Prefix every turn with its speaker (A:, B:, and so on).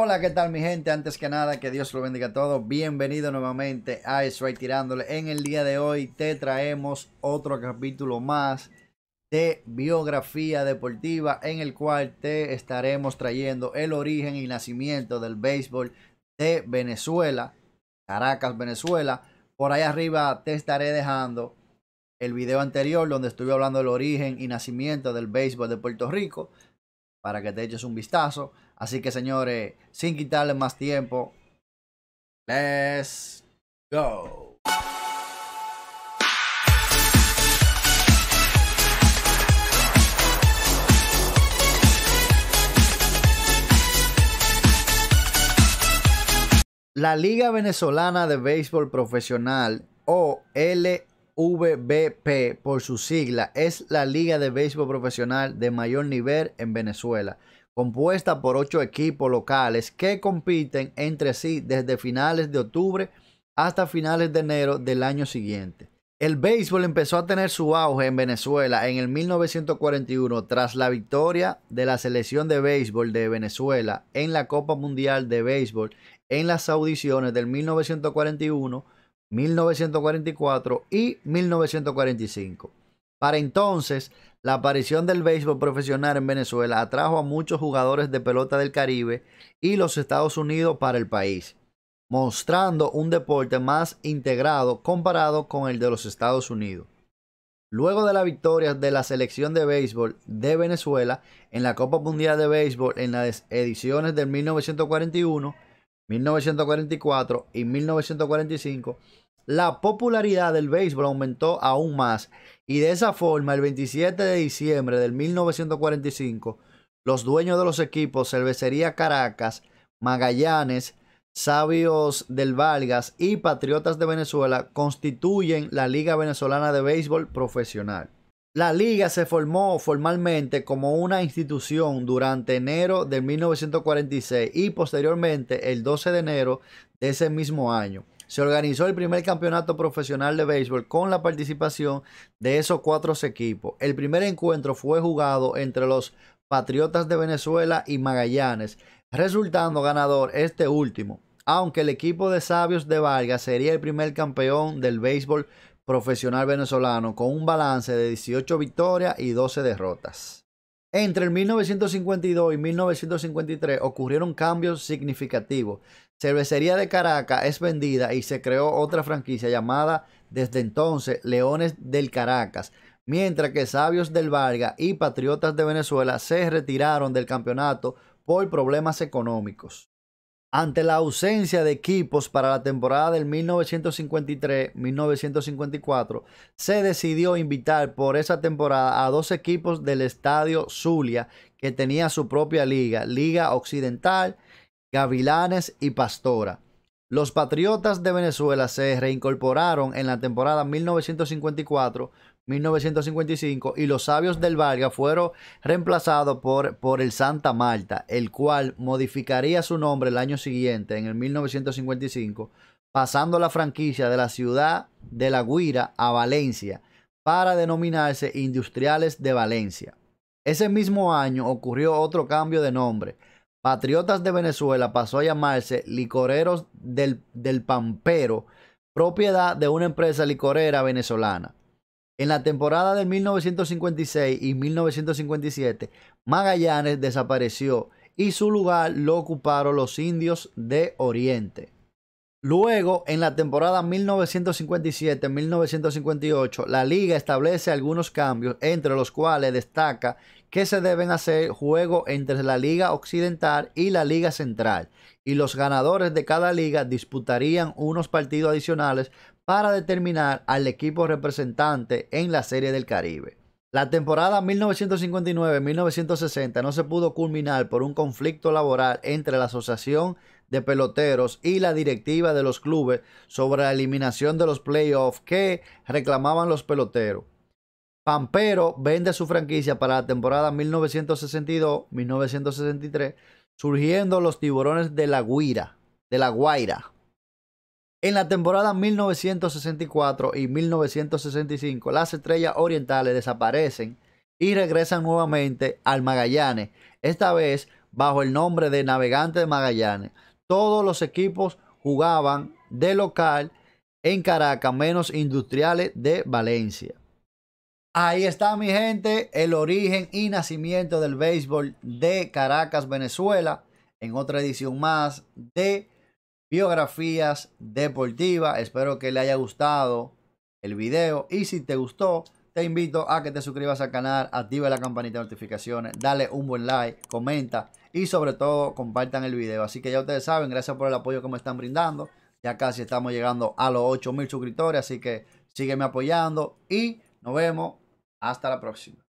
A: Hola, ¿qué tal mi gente? Antes que nada, que Dios lo bendiga a todos. Bienvenido nuevamente a Right Tirándole. En el día de hoy te traemos otro capítulo más de biografía deportiva en el cual te estaremos trayendo el origen y nacimiento del béisbol de Venezuela, Caracas, Venezuela. Por ahí arriba te estaré dejando el video anterior donde estuve hablando del origen y nacimiento del béisbol de Puerto Rico para que te eches un vistazo. Así que señores, sin quitarles más tiempo, let's go. La Liga Venezolana de Béisbol Profesional o LVBP por su sigla es la liga de béisbol profesional de mayor nivel en Venezuela compuesta por ocho equipos locales que compiten entre sí desde finales de octubre hasta finales de enero del año siguiente. El béisbol empezó a tener su auge en Venezuela en el 1941 tras la victoria de la selección de béisbol de Venezuela en la Copa Mundial de Béisbol en las audiciones del 1941, 1944 y 1945. Para entonces, la aparición del béisbol profesional en Venezuela atrajo a muchos jugadores de pelota del Caribe y los Estados Unidos para el país, mostrando un deporte más integrado comparado con el de los Estados Unidos. Luego de la victoria de la selección de béisbol de Venezuela en la Copa Mundial de Béisbol en las ediciones de 1941, 1944 y 1945, la popularidad del béisbol aumentó aún más y de esa forma el 27 de diciembre de 1945 los dueños de los equipos Cervecería Caracas, Magallanes, Sabios del Vargas y Patriotas de Venezuela constituyen la Liga Venezolana de Béisbol Profesional. La liga se formó formalmente como una institución durante enero de 1946 y posteriormente el 12 de enero de ese mismo año se organizó el primer campeonato profesional de béisbol con la participación de esos cuatro equipos. El primer encuentro fue jugado entre los Patriotas de Venezuela y Magallanes, resultando ganador este último, aunque el equipo de Sabios de Vargas sería el primer campeón del béisbol profesional venezolano con un balance de 18 victorias y 12 derrotas. Entre el 1952 y 1953 ocurrieron cambios significativos. Cervecería de Caracas es vendida y se creó otra franquicia llamada desde entonces Leones del Caracas, mientras que Sabios del Varga y Patriotas de Venezuela se retiraron del campeonato por problemas económicos. Ante la ausencia de equipos para la temporada del 1953-1954, se decidió invitar por esa temporada a dos equipos del Estadio Zulia, que tenía su propia liga, Liga Occidental, Gavilanes y Pastora. Los Patriotas de Venezuela se reincorporaron en la temporada 1954 1955, y los sabios del Valga fueron reemplazados por, por el Santa Marta, el cual modificaría su nombre el año siguiente, en el 1955, pasando la franquicia de la ciudad de La Guira a Valencia, para denominarse Industriales de Valencia. Ese mismo año ocurrió otro cambio de nombre. Patriotas de Venezuela pasó a llamarse Licoreros del, del Pampero, propiedad de una empresa licorera venezolana. En la temporada de 1956 y 1957, Magallanes desapareció y su lugar lo ocuparon los indios de Oriente. Luego, en la temporada 1957-1958, la liga establece algunos cambios, entre los cuales destaca que se deben hacer juegos entre la liga occidental y la liga central, y los ganadores de cada liga disputarían unos partidos adicionales para determinar al equipo representante en la Serie del Caribe. La temporada 1959-1960 no se pudo culminar por un conflicto laboral entre la Asociación de peloteros y la directiva de los clubes sobre la eliminación de los playoffs que reclamaban los peloteros. Pampero vende su franquicia para la temporada 1962-1963, surgiendo los tiburones de la Guira, de la Guaira. En la temporada 1964 y 1965, las estrellas orientales desaparecen y regresan nuevamente al Magallanes, esta vez bajo el nombre de Navegante de Magallanes, todos los equipos jugaban de local en Caracas, menos industriales de Valencia. Ahí está mi gente, el origen y nacimiento del béisbol de Caracas, Venezuela, en otra edición más de biografías deportivas. Espero que le haya gustado el video y si te gustó, te invito a que te suscribas al canal, active la campanita de notificaciones, dale un buen like, comenta y sobre todo compartan el video. Así que ya ustedes saben, gracias por el apoyo que me están brindando. Ya casi estamos llegando a los 8000 suscriptores, así que sígueme apoyando y nos vemos hasta la próxima.